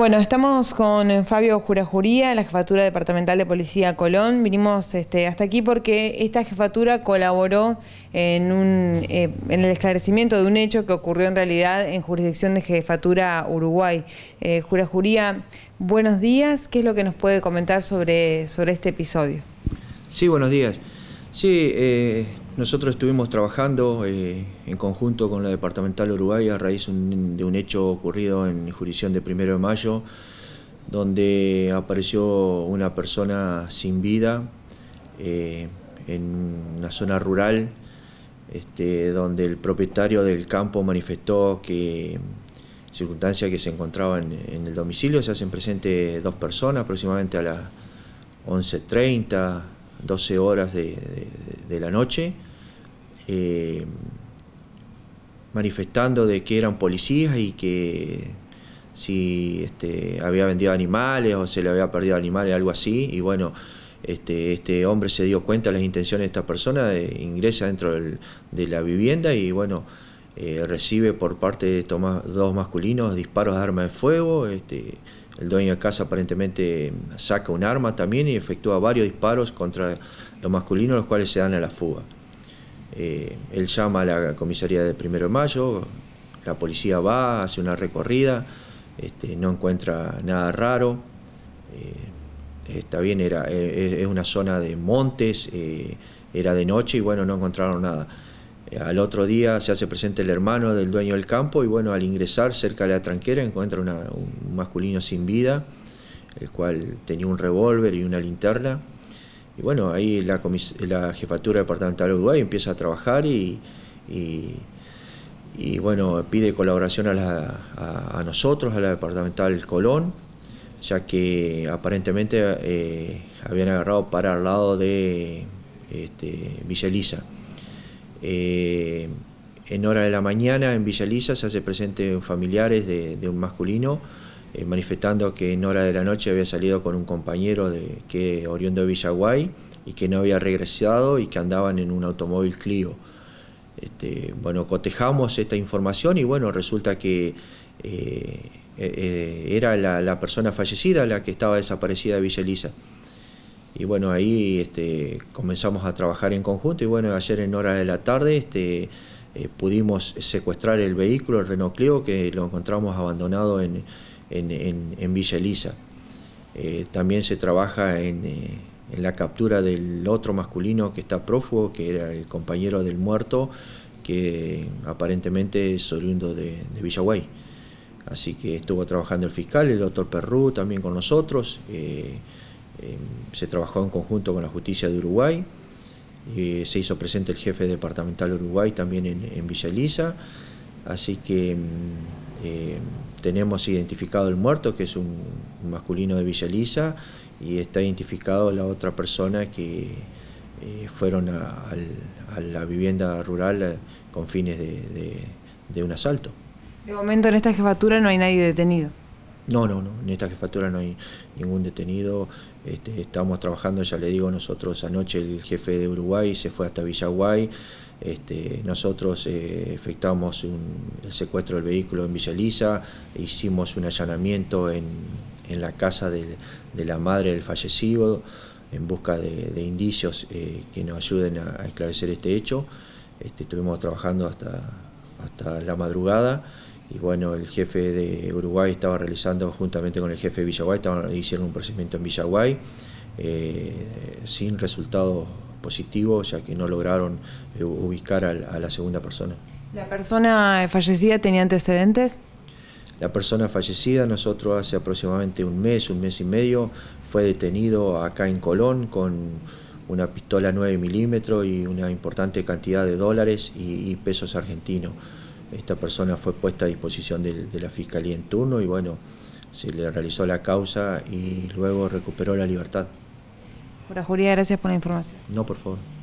Bueno, estamos con eh, Fabio Jurajuría, la Jefatura Departamental de Policía Colón. Vinimos este, hasta aquí porque esta jefatura colaboró eh, en, el esclarecimiento de un hecho que ocurrió en realidad en jurisdicción de Jefatura Uruguay. Eh, Jurajuría, buenos días. ¿Qué es lo que nos puede comentar sobre, sobre este episodio? Sí, buenos días. Sí, nosotros estuvimos trabajando eh, en conjunto con la Departamental Uruguay a raíz de un hecho ocurrido en jurisdicción de primero de mayo, donde apareció una persona sin vida eh, en una zona rural, este, donde el propietario del campo manifestó que circunstancia que se encontraba en, el domicilio, se hacen presentes dos personas aproximadamente a las 11.30, 12 horas de la noche, eh, manifestando de que eran policías y que si este, había vendido animales o se le había perdido animales, algo así. Y bueno, este, este hombre se dio cuenta de las intenciones de esta persona, ingresa dentro de la vivienda y bueno, eh, recibe por parte de estos dos masculinos disparos de arma de fuego. Este, el dueño de casa aparentemente saca un arma también y efectúa varios disparos contra los masculinos, los cuales se dan a la fuga. Eh, él llama a la comisaría del primero de mayo, la policía va, hace una recorrida, este, no encuentra nada raro. Eh, está bien, era, eh, es una zona de montes, era de noche y bueno, no encontraron nada. Al otro día se hace presente el hermano del dueño del campo y bueno, al ingresar cerca de la tranquera encuentra un masculino sin vida, el cual tenía un revólver y una linterna. Y bueno, ahí la, la Jefatura Departamental de Uruguay empieza a trabajar y, bueno, pide colaboración a, nosotros, a la Departamental Colón, ya que aparentemente eh, habían agarrado para al lado de este, Villa eh, en hora de la mañana en Villa se hace presente familiares de, de un masculino eh, manifestando que en hora de la noche había salido con un compañero de, que oriundo de Villaguay y que no había regresado y que andaban en un automóvil Clio. Este, bueno, cotejamos esta información y bueno, resulta que eh, eh, era la, persona fallecida la que estaba desaparecida de Villa Elisa. Y bueno, ahí este, comenzamos a trabajar en conjunto y bueno, ayer en hora de la tarde este, pudimos secuestrar el vehículo, el Renault Clio, que lo encontramos abandonado en, en, Villa Elisa. Eh, también se trabaja eh, en, la captura del otro masculino que está prófugo, que era el compañero del muerto, que aparentemente es oriundo de, Villa Villaguay. Así que estuvo trabajando el fiscal, el doctor perú también con nosotros. Eh, em, se trabajó en conjunto con la justicia de Uruguay. se hizo presente el jefe departamental Uruguay también en, en Villa Elisa. Así que em, eh, tenemos identificado el muerto, que es un masculino de Villa y está identificado la otra persona que eh, fueron a, la vivienda rural eh, con fines de un asalto. De momento en esta jefatura no hay nadie detenido. No, no, no, en esta jefatura no hay ningún detenido. Este, estamos trabajando, ya le digo, nosotros anoche el jefe de Uruguay se fue hasta Villaguay. Este, nosotros eh, efectuamos un, el secuestro del vehículo en Villa Elisa, hicimos un allanamiento en, la casa de, la madre del fallecido en busca de, indicios eh, que nos ayuden a, esclarecer este hecho. Este, estuvimos trabajando hasta, hasta la madrugada y bueno, el jefe de Uruguay estaba realizando juntamente con el jefe de Villaguay, hicieron un procedimiento en Villaguay eh, sin resultados positivos, ya que no lograron eh, ubicar a, la segunda persona. ¿La persona fallecida tenía antecedentes? La persona fallecida, nosotros hace aproximadamente un mes, un mes y medio, fue detenido acá en Colón con una pistola 9 milímetros y una importante cantidad de dólares y pesos argentinos. Esta persona fue puesta a disposición de, la fiscalía en turno y bueno, se le realizó la causa y luego recuperó la libertad. Ahora, gracias por la información. No, por favor.